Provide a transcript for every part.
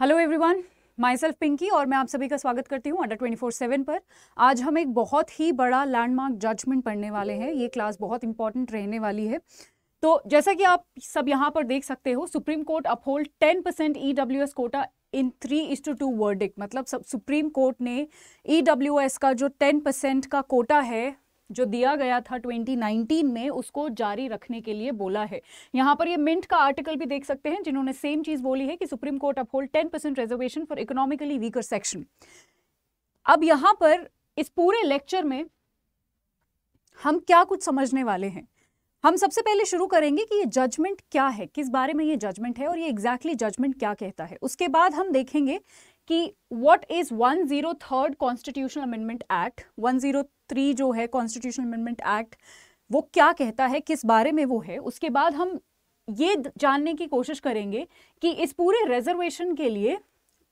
Hello everyone myself Pinky और मैं आप सभी का स्वागत करती हूँ अंडर 24/7 पर आज हम एक बहुत ही बड़ा लैंडमार्क जजमेंट पढ़ने वाले हैं ये क्लास बहुत इंपॉर्टेंट रहने वाली है तो जैसा कि आप सब यहाँ पर देख सकते हो supreme court uphold 10 percent E quota in three is to two verdict मतलब सब सुप्रीम कोर्ट ने ई e का जो 10 परसेंट का कोटा है जो दिया गया था 2019 में उसको जारी रखने के लिए बोला है यहाँ पर ये मिंट का आर्टिकल भी देख सकते हैं जिन्होंने सेम चीज़ बोली है कि supreme court uphold 10 percent reservation for economically weaker section अब यहां पर इस पूरे लेक्चर में हम क्या कुछ समझने वाले हैं हम सबसे पहले शुरू करेंगे कि ये जजमेंट क्या है किस बारे में ये जजमेंट है और ये एग्जैक्टली exactly जजमेंट क्या कहता है उसके बाद हम देखेंगे कि what is one zero third constitutional amendment act one zero three जो है कॉन्स्टिट्यूशन अमेंडमेंट एक्ट वो क्या कहता है किस बारे में वो है उसके बाद हम ये जानने की कोशिश करेंगे कि इस पूरे रिजर्वेशन के लिए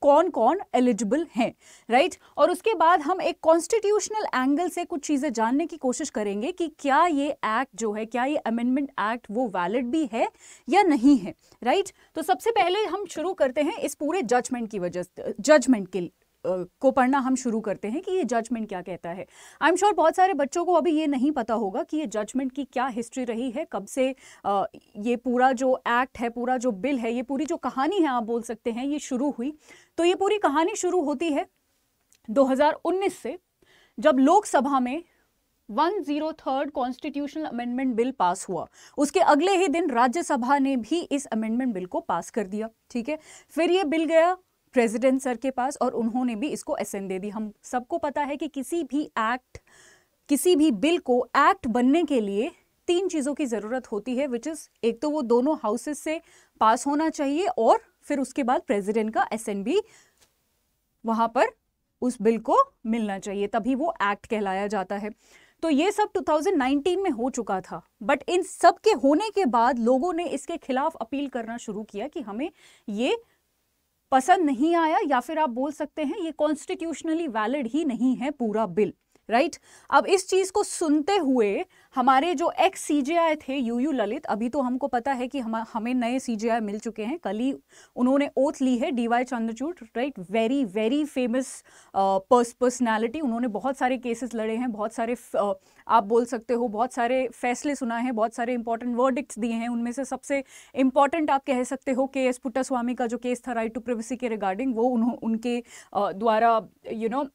कौन कौन एलिजिबल हैं राइट और उसके बाद हम एक कॉन्स्टिट्यूशनल एंगल से कुछ चीज़ें जानने की कोशिश करेंगे कि क्या ये एक्ट जो है क्या ये अमेंडमेंट एक्ट वो वैलिड भी है या नहीं है राइट तो सबसे पहले हम शुरू करते हैं इस पूरे जजमेंट की वजह जजमेंट के को पढ़ना हम शुरू करते हैं कि ये जजमेंट क्या कहता है आई एम श्योर बहुत सारे बच्चों को अभी ये नहीं पता होगा कि ये जजमेंट की क्या हिस्ट्री रही है कब से ये पूरा जो एक्ट है पूरा जो बिल है ये पूरी जो कहानी है आप बोल सकते हैं ये शुरू हुई तो ये पूरी कहानी शुरू होती है 2019 से जब लोकसभा में one zero third constitutional amendment bill pass हुआ उसके अगले ही दिन राज्यसभा ने भी इस अमेंडमेंट बिल को पास कर दिया ठीक है फिर ये बिल गया प्रेसिडेंट सर के पास और उन्होंने भी इसको एसेंट दे दी हम सबको पता है कि किसी भी एक्ट किसी भी बिल को एक्ट बनने के लिए तीन चीज़ों की ज़रूरत होती है विच इज़ एक तो वो दोनों हाउसेस से पास होना चाहिए और फिर उसके बाद प्रेसिडेंट का एसेंट भी वहाँ पर उस बिल को मिलना चाहिए तभी वो एक्ट कहलाया जाता है तो ये सब 2019 में हो चुका था बट इन सब के होने के बाद लोगों ने इसके खिलाफ अपील करना शुरू किया कि हमें ये पसंद नहीं आया या फिर आप बोल सकते हैं ये कॉन्स्टिट्यूशनली वैलिड ही नहीं है पूरा बिल राइट right? अब इस चीज़ को सुनते हुए हमारे जो एक्स सी थे यू यू ललित अभी तो हमको पता है कि हम हमें नए सी मिल चुके हैं कल ही उन्होंने ओथ ली है DY Chandrachud right very very famous personality उन्होंने बहुत सारे केसेस लड़े हैं बहुत सारे uh, आप बोल सकते हो बहुत सारे फैसले सुना है बहुत सारे इंपॉर्टेंट वर्डिक्ट दिए हैं उनमें से सबसे इंपॉर्टेंट आप कह सकते हो के एस पुट्टास्वामी का जो केस था राइट टू प्रिवेसी के रिगार्डिंग वो उन्हों उनके uh, द्वारा यू you नो know,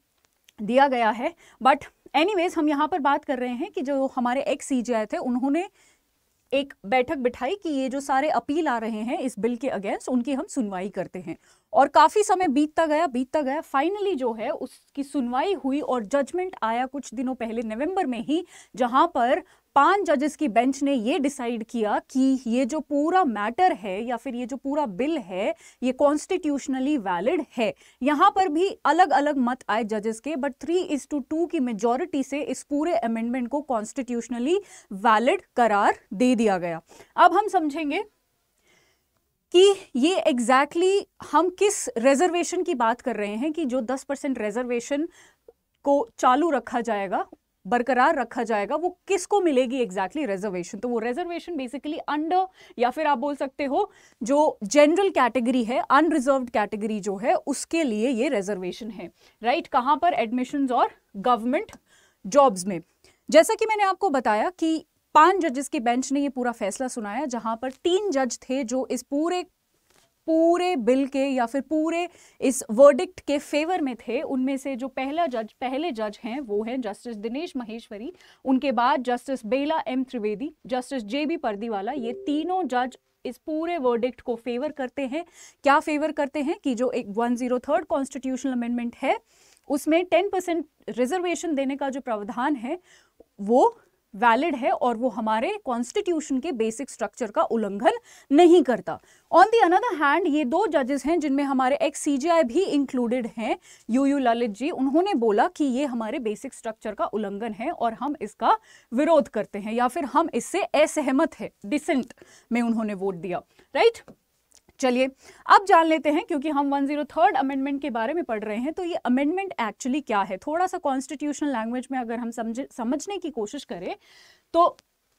दिया गया है बट एनीवेज हम यहाँ पर बात कर रहे हैं कि जो हमारे एक्स सी थे उन्होंने एक बैठक बिठाई कि ये जो सारे अपील आ रहे हैं इस बिल के अगेंस्ट उनकी हम सुनवाई करते हैं और काफ़ी समय बीतता गया बीतता गया फाइनली जो है उसकी सुनवाई हुई और जजमेंट आया कुछ दिनों पहले नवंबर में ही जहां पर पांच जजेस की बेंच ने ये डिसाइड किया कि ये जो पूरा मैटर है या फिर ये जो पूरा बिल है ये कॉन्स्टिट्यूशनली वैलिड है यहां पर भी अलग अलग मत आए जजेस के but three is to two की मेजोरिटी से इस पूरे अमेंडमेंट को कॉन्स्टिट्यूशनली वैलिड करार दे दिया गया अब हम समझेंगे कि ये एग्जैक्टली exactly हम किस रिजर्वेशन की बात कर रहे हैं कि जो 10 परसेंट रिजर्वेशन को चालू रखा जाएगा बरकरार रखा जाएगा वो किसको मिलेगी एग्जैक्टली exactly रिजर्वेशन तो वो रिजर्वेशन बेसिकली अंडर या फिर आप बोल सकते हो जो जनरल कैटेगरी है अनरिजर्व कैटेगरी जो है उसके लिए ये रिजर्वेशन है राइट right? कहाँ पर एडमिशन और गवर्नमेंट जॉब्स में जैसा कि मैंने आपको बताया कि पांच जजेस की बेंच ने ये पूरा फैसला सुनाया जहां पर तीन जज थे जो इस पूरे पूरे बिल के या फिर पूरे इस वर्डिक्ट के फेवर में थे उनमें से जो पहला जज पहले जज हैं वो हैं जस्टिस दिनेश महेश्वरी उनके बाद justice Bela M Trivedi justice J B Pardiwala ये तीनों जज इस पूरे वर्डिक्ट को फेवर करते हैं क्या फेवर करते हैं कि जो एक one zero third constitutional amendment है उसमें टेन परसेंट रिजर्वेशन देने का जो प्रावधान है वो वैलिड है और वो हमारे कॉन्स्टिट्यूशन के बेसिक स्ट्रक्चर का उल्लंघन नहीं करता ऑन दी अनदर हैंड ये दो जजेस हैं जिनमें हमारे एक सी भी इंक्लूडेड हैं यू यू ललित जी उन्होंने बोला कि ये हमारे बेसिक स्ट्रक्चर का उल्लंघन है और हम इसका विरोध करते हैं या फिर हम इससे असहमत है डिसेंट में उन्होंने वोट दिया राइट right? चलिए अब जान लेते हैं क्योंकि हम 103 अमेंडमेंट के बारे में पढ़ रहे हैं तो ये अमेंडमेंट एक्चुअली क्या है थोड़ा सा कॉन्स्टिट्यूशनल लैंग्वेज में अगर हम समझ समझने की कोशिश करें तो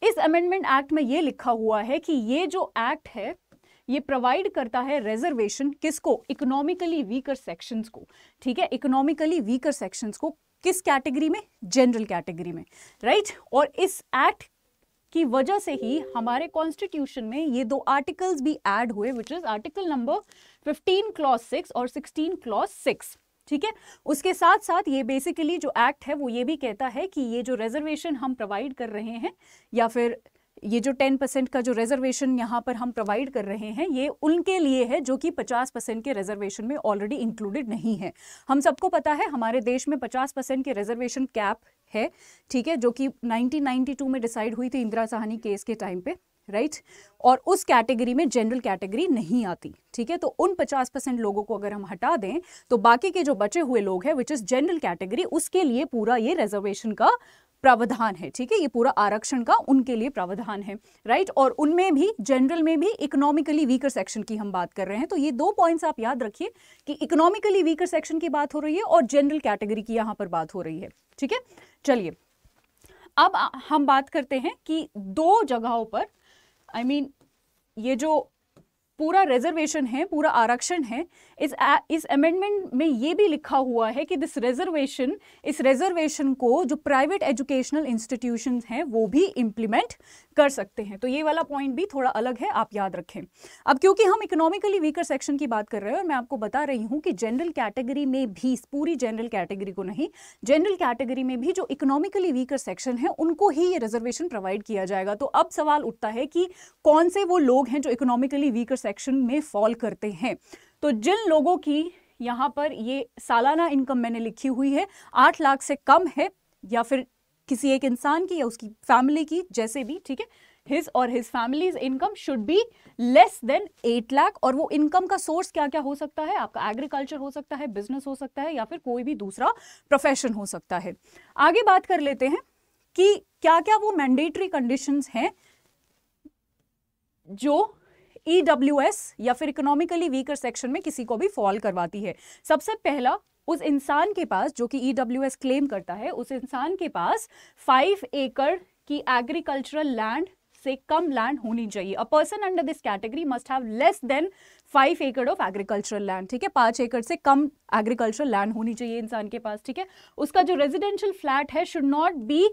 इस अमेंडमेंट एक्ट में ये लिखा हुआ है कि ये जो एक्ट है ये प्रोवाइड करता है रिजर्वेशन किसको इकोनॉमिकली वीकर सेक्शंस को ठीक है इकोनॉमिकली वीकर सेक्शंस को किस कैटेगरी में जनरल कैटेगरी में राइट right? और इस एक्ट की वजह से ही हमारे कॉन्स्टिट्यूशन में ये दो आर्टिकल्स भी ऐड हुए which is article number 15 clause 6 और 16 क्लॉज 6 ठीक है उसके साथ साथ ये बेसिकली जो एक्ट है वो ये भी कहता है कि ये जो रिजर्वेशन हम प्रोवाइड कर रहे हैं या फिर ये जो टेन परसेंट का जो रिजर्वेशन यहाँ पर हम प्रोवाइड कर रहे हैं ये उनके लिए है जो कि पचास परसेंट के रिजर्वेशन में ऑलरेडी इंक्लूडेड नहीं है हम सबको पता है हमारे देश में पचास परसेंट के रिजर्वेशन कैप है ठीक है जो कि 1992 में डिसाइड हुई थी इंदिरा साहनी केस के टाइम पे राइट right? और उस कैटेगरी में जनरल कैटेगरी नहीं आती ठीक है तो उन 50 परसेंट लोगों को अगर हम हटा दें तो बाकी के जो बचे हुए लोग हैं विच इज़ जनरल कैटेगरी उसके लिए पूरा ये रिजर्वेशन का प्रावधान है ठीक है ये पूरा आरक्षण का उनके लिए प्रावधान है राइट और उनमें भी जनरल में भी इकोनॉमिकली वीकर सेक्शन की हम बात कर रहे हैं तो ये दो पॉइंट्स आप याद रखिए कि इकोनॉमिकली वीकर सेक्शन की बात हो रही है और जनरल कैटेगरी की यहाँ पर बात हो रही है ठीक है चलिए अब हम बात करते हैं कि दो जगहों पर आई I मीन mean, ये जो पूरा रिजर्वेशन है पूरा आरक्षण है इस आ, इस अमेंडमेंट में ये भी लिखा हुआ है कि दिस रिजर्वेशन इस रिजर्वेशन को जो प्राइवेट एजुकेशनल इंस्टीट्यूशन हैं वो भी इम्प्लीमेंट कर सकते हैं तो ये वाला पॉइंट भी थोड़ा अलग है आप याद रखें अब क्योंकि हम इकोनॉमिकली वीकर सेक्शन की बात कर रहे हैं और मैं आपको बता रही हूँ कि जनरल कैटेगरी में भी पूरी जनरल कैटेगरी को नहीं जनरल कैटेगरी में भी जो इकोनॉमिकली वीकर सेक्शन है उनको ही ये रिजर्वेशन प्रोवाइड किया जाएगा तो अब सवाल उठता है कि कौन से वो लोग हैं जो इकोनॉमिकली वीकर सेक्शन में फॉल करते हैं तो जिन लोगों की यहाँ पर ये सालाना इनकम मैंने लिखी हुई है आठ लाख से कम है या फिर किसी एक इंसान की या उसकी फैमिली की जैसे भी ठीक है हिज और his families income should be less than eight lakh और वो इनकम का सोर्स क्या क्या हो सकता है आपका एग्रीकल्चर हो सकता है बिजनेस हो सकता है या फिर कोई भी दूसरा प्रोफेशन हो सकता है आगे बात कर लेते हैं कि क्या क्या वो मैंडेटरी कंडीशंस हैं जो ई e या फिर इकोनॉमिकली वीकर सेक्शन में किसी को भी फॉल करवाती है सबसे पहला उस इंसान के पास जो कि ई e क्लेम करता है उस इंसान के पास फाइव एकड़ की एग्रीकल्चरल लैंड से कम लैंड होनी चाहिए a person under this category must have less than five acre of agricultural land ठीक है पाँच एकड़ से कम एग्रीकल्चरल लैंड होनी चाहिए इंसान के पास ठीक है उसका जो रेजिडेंशियल फ्लैट है should not be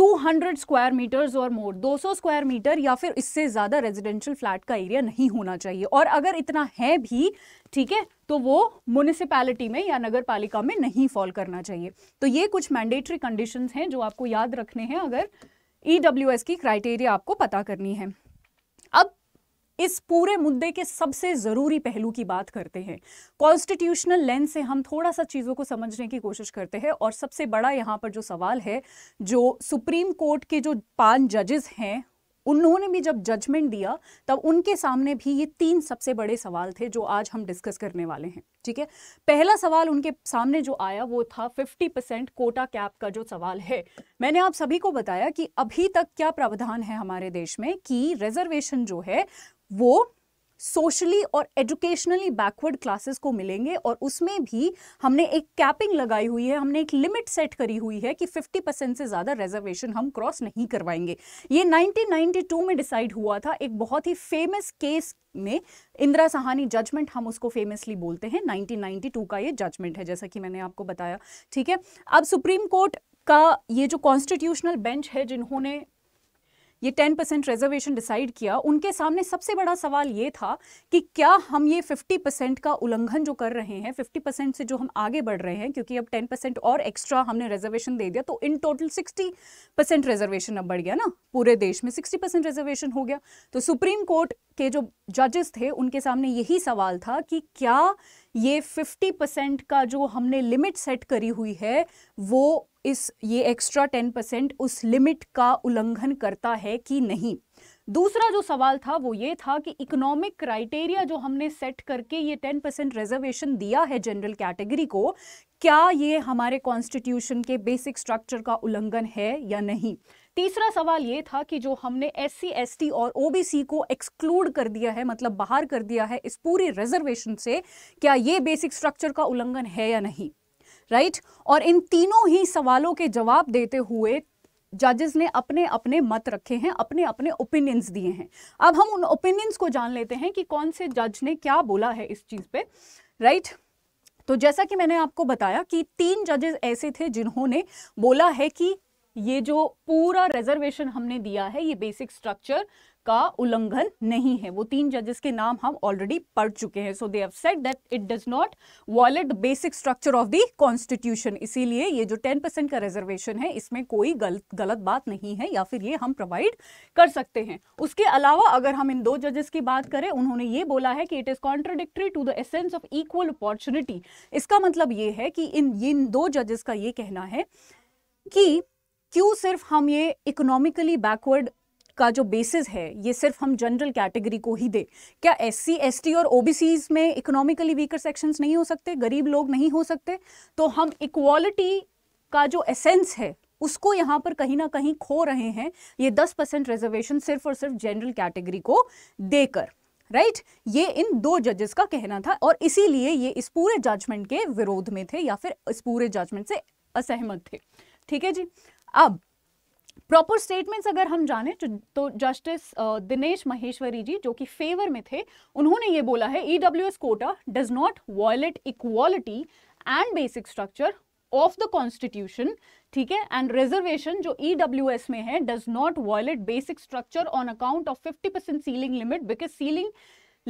200 square metres और मोर 200 स्क्वायर मीटर या फिर इससे ज़्यादा रेजिडेंशियल फ्लैट का एरिया नहीं होना चाहिए और अगर इतना है भी ठीक है तो वो म्यूनिसिपैलिटी में या नगर पालिका में नहीं फॉल करना चाहिए तो ये कुछ मैंडेटरी कंडीशन हैं जो आपको याद रखने हैं अगर ई e की क्राइटेरिया आपको पता करनी है अब इस पूरे मुद्दे के सबसे ज़रूरी पहलू की बात करते हैं कॉन्स्टिट्यूशनल लेंस से हम थोड़ा सा चीज़ों को समझने की कोशिश करते हैं और सबसे बड़ा यहां पर जो सवाल है जो सुप्रीम कोर्ट के जो पांच जजेस हैं उन्होंने भी जब जजमेंट दिया तब उनके सामने भी ये तीन सबसे बड़े सवाल थे जो आज हम डिस्कस करने वाले हैं ठीक है पहला सवाल उनके सामने जो आया वो था 50 परसेंट कोटा कैप का जो सवाल है मैंने आप सभी को बताया कि अभी तक क्या प्रावधान है हमारे देश में कि रिजर्वेशन जो है वो सोशली और एजुकेशनली बैकवर्ड क्लासेस को मिलेंगे और उसमें भी हमने एक कैपिंग लगाई हुई है हमने एक लिमिट सेट करी हुई है कि 50 परसेंट से ज़्यादा रिजर्वेशन हम क्रॉस नहीं करवाएंगे ये 1992 में डिसाइड हुआ था एक बहुत ही फेमस केस में इंदिरा सहानी जजमेंट हम उसको फेमसली बोलते हैं 1992 का ये जजमेंट है जैसा कि मैंने आपको बताया ठीक है अब सुप्रीम कोर्ट का ये जो कॉन्स्टिट्यूशनल बेंच है जिन्होंने ये टेन परसेंट रिजर्वेशन डिसाइड किया उनके सामने सबसे बड़ा सवाल ये था कि क्या हम ये फिफ्टी परसेंट का उल्लंघन जो कर रहे हैं फिफ्टी परसेंट से जो हम आगे बढ़ रहे हैं क्योंकि अब टेन परसेंट और एक्स्ट्रा हमने रिजर्वेशन दे दिया तो in total sixty percent reservation अब बढ़ गया ना पूरे देश में सिक्सटी परसेंट रिजर्वेशन हो गया तो सुप्रीम कोर्ट के जो जजेस थे उनके सामने यही सवाल था कि क्या ये फिफ्टी परसेंट का जो हमने लिमिट सेट करी हुई है वो इस ये एक्स्ट्रा टेन परसेंट उस लिमिट का उल्लंघन करता है कि नहीं दूसरा जो सवाल था वो ये था कि इकोनॉमिक क्राइटेरिया जो हमने सेट करके ये टेन परसेंट रिजर्वेशन दिया है जनरल कैटेगरी को क्या ये हमारे कॉन्स्टिट्यूशन के बेसिक स्ट्रक्चर का उल्लंघन है या नहीं तीसरा सवाल ये था कि जो हमने एस सी एस टी और ओ बी सी को एक्सक्लूड कर दिया है मतलब बाहर कर दिया है इस पूरी रिजर्वेशन से क्या ये बेसिक स्ट्रक्चर का उल्लंघन है या नहीं राइट और इन तीनों ही सवालों के जवाब देते हुए जजेस ने अपने अपने मत रखे हैं अपने अपने ओपिनियंस दिए हैं अब हम उन ओपिनियंस को जान लेते हैं कि कौन से जज ने क्या बोला है इस चीज़ पे राइट right? तो जैसा कि मैंने आपको बताया कि तीन जजेस ऐसे थे जिन्होंने बोला है कि ये जो पूरा रिजर्वेशन हमने दिया है ये बेसिक स्ट्रक्चर का उल्लंघन नहीं है वो तीन जजेस के नाम हम ऑलरेडी पढ़ चुके हैं so they have said that it does not violate basic structure of the constitution इसीलिए ये जो टेन परसेंट का रिजर्वेशन है इसमें कोई गलत गलत बात नहीं है या फिर ये हम प्रोवाइड कर सकते हैं उसके अलावा अगर हम इन दो जजेस की बात करें उन्होंने ये बोला है कि it is contradictory to the essence of equal opportunity इसका मतलब ये है कि इन इन दो जजेस का ये कहना है कि क्यों सिर्फ हम ये इकोनॉमिकली बैकवर्ड का जो बेसिस है ये सिर्फ हम जनरल कैटेगरी को ही दे क्या एस सी एस टी और ओ बी सीज में इकोनॉमिकली वीकर सेक्शंस नहीं हो सकते गरीब लोग नहीं हो सकते तो हम इक्वालिटी का जो एसेंस है उसको यहाँ पर कहीं ना कहीं खो रहे हैं ये दस परसेंट रिजर्वेशन सिर्फ और सिर्फ जनरल कैटेगरी को देकर राइट right? ये इन दो जजेस का कहना था और इसीलिए ये इस पूरे जजमेंट के विरोध में थे या फिर इस पूरे जजमेंट से असहमत थे ठीक है जी अब प्रॉपर स्टेटमेंट्स अगर हम जाने तो जस्टिस तो दिनेश महेश्वरी जी जो कि फेवर में थे उन्होंने ये बोला है EWS quota does not violate equality and basic structure of the constitution ठीक है एंड रिजर्वेशन जो ई e में है does not violate basic structure on account of 50% ceiling limit because ceiling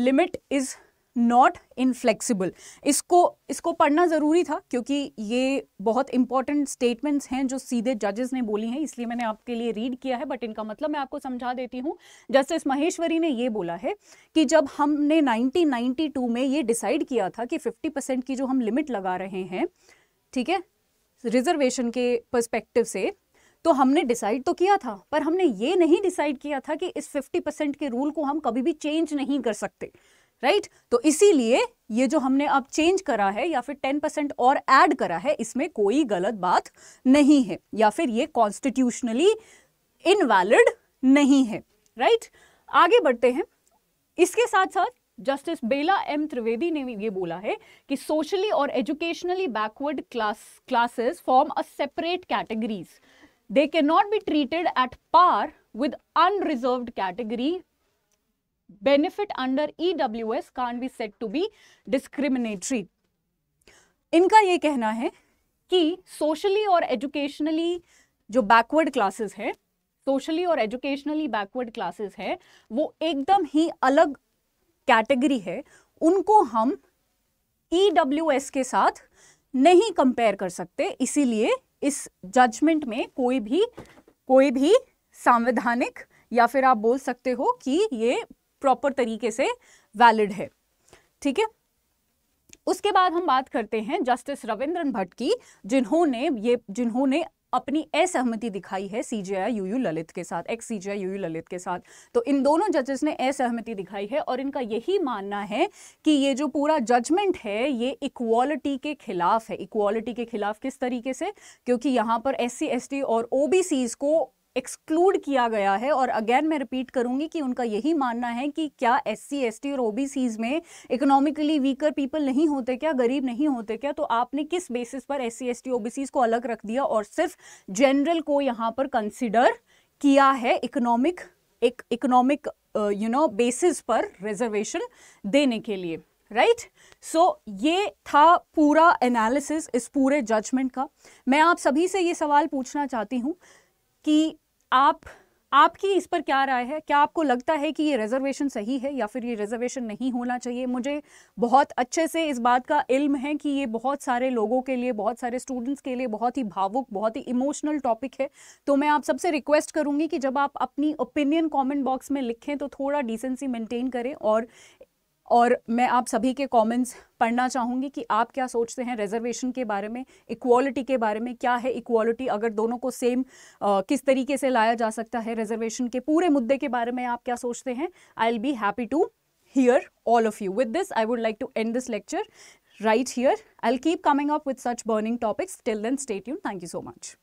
limit is not inflexible इसको इसको पढ़ना ज़रूरी था क्योंकि ये बहुत इंपॉर्टेंट स्टेटमेंट्स हैं जो सीधे जजेस ने बोली हैं इसलिए मैंने आपके लिए रीड किया है बट इनका मतलब मैं आपको समझा देती हूँ जस्टिस महेश्वरी ने ये बोला है कि जब हमने 1992 में ये डिसाइड किया था कि 50 परसेंट की जो हम लिमिट लगा रहे हैं ठीक है रिजर्वेशन के परस्पेक्टिव से तो हमने डिसाइड तो किया था पर हमने ये नहीं डिसाइड किया था कि इस 50 परसेंट के रूल को हम कभी भी चेंज नहीं कर सकते राइट तो इसीलिए ये जो हमने अब चेंज करा है या फिर टेन परसेंट और ऐड करा है इसमें कोई गलत बात नहीं है या फिर ये कॉन्स्टिट्यूशनली इनवैलिड नहीं है राइट आगे बढ़ते हैं इसके साथ साथ जस्टिस बेला एम त्रिवेदी ने ये बोला है कि सोशली और educationally backward class classes form a separate categories they can not be treated at par with unreserved category benefit under EWS can't be said to be discriminatory. इनका ये कहना है कि सोशली और एजुकेशनली जो बैकवर्ड क्लासेस है socially और educationally backward classes है वो एकदम ही अलग कैटेगरी है उनको हम ई e के साथ नहीं कंपेयर कर सकते इसीलिए इस जजमेंट में कोई भी कोई भी संवैधानिक या फिर आप बोल सकते हो कि ये प्रॉपर तरीके से वैलिड है ठीक है उसके बाद हम बात करते हैं जस्टिस रविंद्रन भट्ट की जिन्होंने ये जिन्होंने अपनी असहमति दिखाई है सी जे यू ललित के साथ ex C J U Lalit के साथ तो इन दोनों जजेस ने असहमति दिखाई है और इनका यही मानना है कि ये जो पूरा जजमेंट है ये इक्वालिटी के खिलाफ है इक्वालिटी के खिलाफ किस तरीके से क्योंकि यहाँ पर एस सी एस टी और ओ को एक्सक्लूड किया गया है और अगेन मैं रिपीट करूंगी कि उनका यही मानना है कि क्या एस सी एस टी और ओबीसीज में इकोनॉमिकली वीकर पीपल नहीं होते क्या गरीब नहीं होते क्या तो आपने किस बेसिस पर S C S T OBCs को अलग रख दिया और सिर्फ जनरल को यहाँ पर कंसिडर किया है इकोनॉमिक एक इकोनॉमिक यू नो बेसिस पर रिजर्वेशन देने के लिए राइट right? सो so, ये था पूरा एनालिसिस इस पूरे जजमेंट का मैं आप सभी से ये सवाल पूछना चाहती हूँ कि आप आपकी इस पर क्या राय है क्या आपको लगता है कि ये रिजर्वेशन सही है या फिर ये रिजर्वेशन नहीं होना चाहिए मुझे बहुत अच्छे से इस बात का इल्म है कि ये बहुत सारे लोगों के लिए बहुत सारे स्टूडेंट्स के लिए बहुत ही भावुक बहुत ही इमोशनल टॉपिक है तो मैं आप सबसे रिक्वेस्ट करूँगी कि जब आप अपनी ओपिनियन कॉमेंट बॉक्स में लिखें तो थोड़ा डिसेंसी मेनटेन करें और और मैं आप सभी के कमेंट्स पढ़ना चाहूँगी कि आप क्या सोचते हैं रिजर्वेशन के बारे में इक्वालिटी के बारे में क्या है इक्वालिटी अगर दोनों को सेम आ, किस तरीके से लाया जा सकता है रिजर्वेशन के पूरे मुद्दे के बारे में आप क्या सोचते हैं I will be happy to hear all of you with this I would like to end this lecture right here I will keep coming up with such burning topics till then state you thank you so much